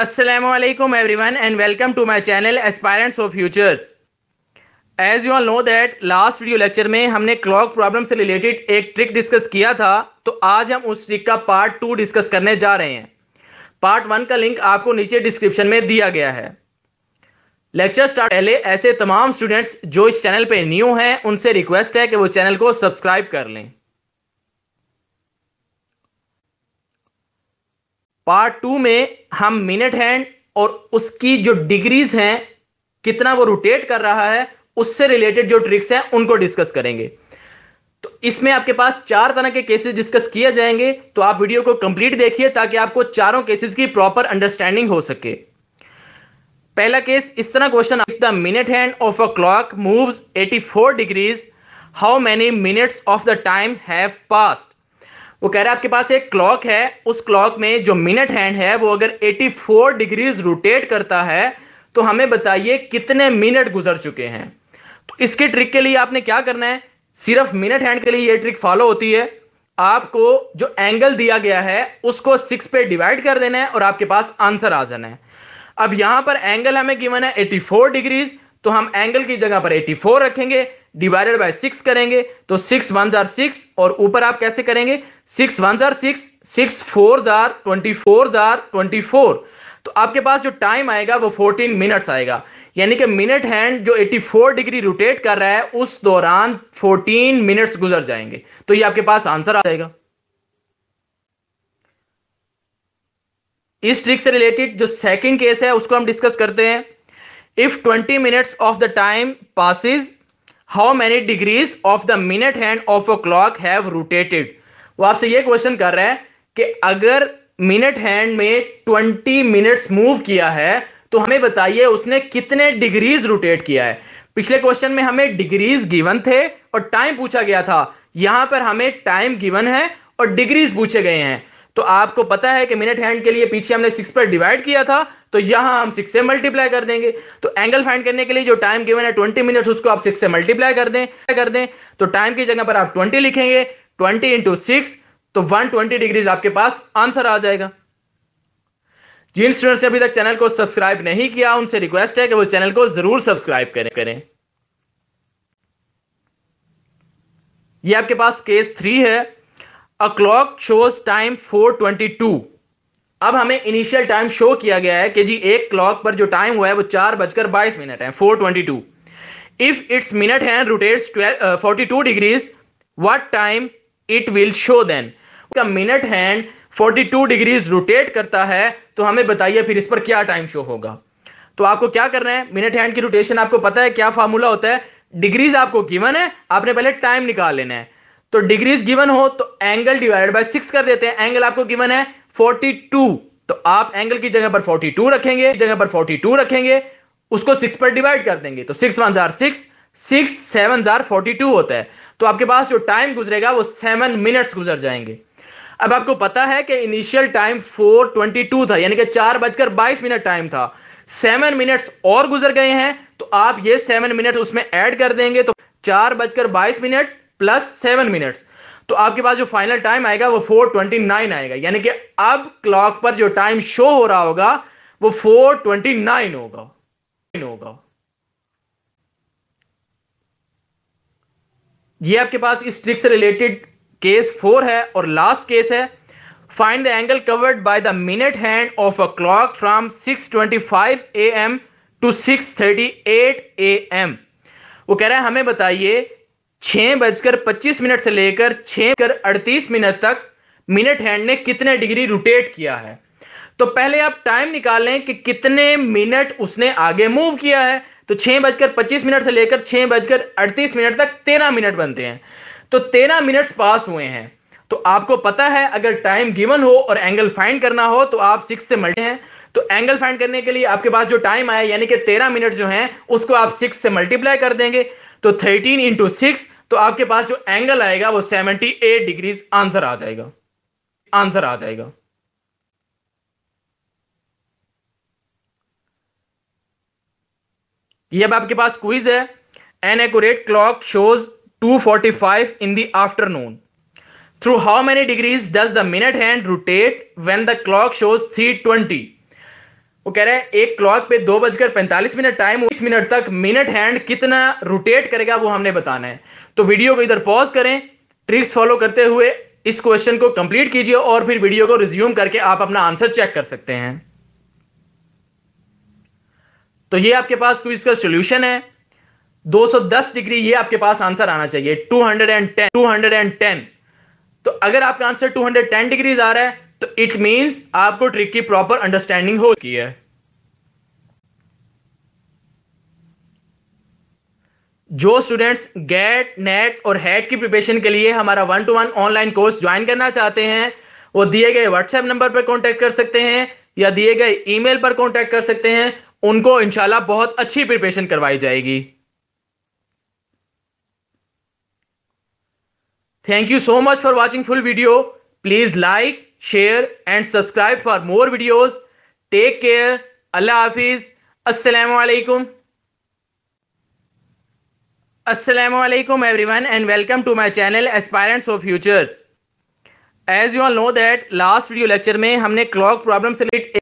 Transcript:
Aslam everyone and welcome to my channel aspirants of future as you all know that last video lecture में हमने clock problem से related एक trick discuss किया था तो आज हम उस ट्रिक का पार्ट टू डिस्कस करने जा रहे हैं पार्ट वन का लिंक आपको नीचे डिस्क्रिप्शन में दिया गया है लेक्चर स्टार्ट पहले ऐसे तमाम स्टूडेंट्स जो इस चैनल पर न्यू हैं उनसे रिक्वेस्ट है कि वो चैनल को सब्सक्राइब कर लें पार्ट टू में हम मिनट हैंड और उसकी जो डिग्रीज हैं कितना वो रोटेट कर रहा है उससे रिलेटेड जो ट्रिक्स हैं उनको डिस्कस करेंगे तो इसमें आपके पास चार तरह के केसेस डिस्कस किए जाएंगे तो आप वीडियो को कंप्लीट देखिए ताकि आपको चारों केसेस की प्रॉपर अंडरस्टैंडिंग हो सके पहला केस इस तरह question if the minute hand of a clock moves 84 degrees how many minutes of the time have passed वो कह रहा है आपके पास एक क्लॉक है उस क्लॉक में जो मिनट हैंड है वो अगर 84 डिग्रीज रोटेट करता है तो हमें बताइए कितने मिनट गुजर चुके हैं तो इसके ट्रिक के लिए आपने क्या करना है सिर्फ मिनट हैंड के लिए ये ट्रिक फॉलो होती है आपको जो एंगल दिया गया है उसको सिक्स पे डिवाइड कर देना है और आपके पास आंसर आ जाना है अब यहां पर एंगल हमें गिवन है 84 डिग्रीज तो हम एंगल की जगह पर 84 रखेंगे डिवाइडेड बाय सिक्स करेंगे तो सिक्स वन जार सिक्स और ऊपर आप कैसे करेंगे सिक्स वन जार सिक्स सिक्स फोर जार ट्वेंटी फोर जार ट्वेंटी फोर तो आपके पास जो टाइम आएगा वो फोर्टीन मिनट्स आएगा यानी कि मिनट हैंड जो 84 डिग्री रोटेट कर रहा है उस दौरान 14 मिनट्स गुजर जाएंगे तो ये आपके पास आंसर आ जाएगा इस ट्रिक से रिलेटेड जो सेकंड केस है उसको हम डिस्कस करते हैं if 20 minutes of the time passes how many degrees of the minute hand of a clock have rotated वो आपसे ये क्वेश्चन कर रहा है कि अगर मिनट हैंड में ट्वेंटी मिनट्स मूव किया है तो हमें बताइए उसने कितने डिग्रीज रोटेट किया है पिछले क्वेश्चन में हमें डिग्रीज गिवन थे और टाइम पूछा गया था यहां पर हमें टाइम गिवन है और डिग्रीज पूछे गए हैं तो आपको पता है कि मिनट हैंड के लिए पीछे हमने सिक्स पर डिवाइड किया था तो यहां हम सिक्स से मल्टीप्लाई कर देंगे तो एंगल फाइंड करने के लिए जो टाइम गिवन है ट्वेंटी मिनट उसको आप सिक्स से मल्टीप्लाई कर दें कर दें तो टाइम की जगह पर आप ट्वेंटी लिखेंगे ट्वेंटी इंटू सिक्स तो वन ट्वेंटी डिग्रीज आपके पास आंसर आ जाएगा जिन स्टूडेंट्स ने अभी तक चैनल को सब्सक्राइब नहीं किया उनसे रिक्वेस्ट है कि वो चैनल को जरूर सब्सक्राइब करें करें ये आपके पास केस थ्री है a clock shows time four twenty two अब हमें इनिशियल टाइम शो किया गया है कि जी एक क्लॉक पर जो टाइम हुआ है वो चार बजकर बाईस मिनट है four twenty two if its minute है rotates forty two degrees what time it will show then का मिनट हैंड 42 डिग्रीज रोटेट करता है तो हमें बताइए फिर इस पर क्या टाइम शो होगा तो आपको क्या करना है मिनट हैंड की रोटेशन आपको पता है क्या फार्मूला होता है डिग्रीज आपको गिवन है आपने पहले टाइम निकाल लेना है तो डिग्रीज गिवन हो तो एंगल डिवाइडेड बाय सिक्स कर देते हैं एंगल आपको गिवन है 42 तो आप एंगल की जगह पर 42 रखेंगे जगह पर 42 रखेंगे उसको सिक्स पर डिवाइड कर देंगे तो सिक्स वन जार सिक्स सिक्स सेवन जार फोर्टी टू होता है तो आपके पास जो टाइम गुजरेगा वो सेवन मिनट्स गुजर जाएंगे अब आपको पता है कि initial time four twenty two था यानी कि चार बजकर बाईस मिनट टाइम था सेवन मिनट्स और गुजर गए हैं तो आप ये सेवन मिनट उसमें ऐड कर देंगे तो चार बजकर बाईस मिनट प्लस सेवन मिनट्स तो आपके पास जो फाइनल टाइम आएगा वो नाइन आएगा यानी कि अब क्लॉक पर जो टाइम शो हो रहा होगा वो नाइन होगा होगा ये आपके पास इस ट्रिक से रिलेटेड केस फोर है और लास्ट केस है find the angle covered by the minute hand of a clock from 6:25 AM to 6:38 AM वो कह रहा है हमें बताइए छह बजकर पच्चीस मिनट से लेकर छह कर अड़तीस मिनट तक मिनट हैंड ने कितने डिग्री रोटेट किया है तो पहले आप टाइम निकालें कि कितने मिनट उसने आगे मूव किया है तो छह बजकर पच्चीस मिनट से लेकर छह बजकर अड़तीस मिनट तक तेरह मिनट बनते हैं तो तेरह मिनट पास हुए हैं तो आपको पता है अगर टाइम गिवन हो और एंगल फाइंड करना हो तो आप सिक्स से मल्टी हैं तो एंगल फाइंड करने के लिए आपके पास जो टाइम आया यानी कि तेरह मिनट जो है उसको आप सिक्स से मल्टीप्लाई कर देंगे तो 13 इंटू सिक्स तो आपके पास जो एंगल आएगा वो सेवेंटी एट डिग्रीज आंसर आ जाएगा आंसर आ जाएगा ये अब आपके पास क्विज है an accurate clock shows two forty five in the afternoon through how many degrees does the minute hand rotate when the clock shows three twenty वो कह रहे हैं एक क्लॉक पे दो बजकर पैंतालीस मिनट टाइम उस मिनट तक मिनट हैंड कितना रोटेट करेगा वो हमने बताना है तो वीडियो को इधर पॉज करें ट्रिक्स फॉलो करते हुए इस क्वेश्चन को कंप्लीट कीजिए और फिर वीडियो को रिज्यूम करके आप अपना आंसर चेक कर सकते हैं तो ये आपके पास क्विज का सोल्यूशन है 210 डिग्री ये आपके पास आंसर आना चाहिए 210 210 तो अगर आपका आंसर 210 डिग्रीज आ रहा है तो इट मीन्स आपको ट्रिक की प्रॉपर अंडरस्टैंडिंग हो चुकी है जो स्टूडेंट्स गेट नेट और हेड की प्रिपरेशन के लिए हमारा one to one online course join करना चाहते हैं वो दिए गए व्हाट्सएप नंबर पर कांटेक्ट कर सकते हैं या दिए गए ईमेल पर कांटेक्ट कर सकते हैं उनको इंशाल्लाह बहुत अच्छी प्रिपरेशन करवाई जाएगी thank you so much for watching full video please like share and subscribe for more videos take care अल्लाह हाफिज अस्सलाम वालेकुम everyone and welcome to my channel aspirants of future as you all know that last video lecture में हमने clock problem से related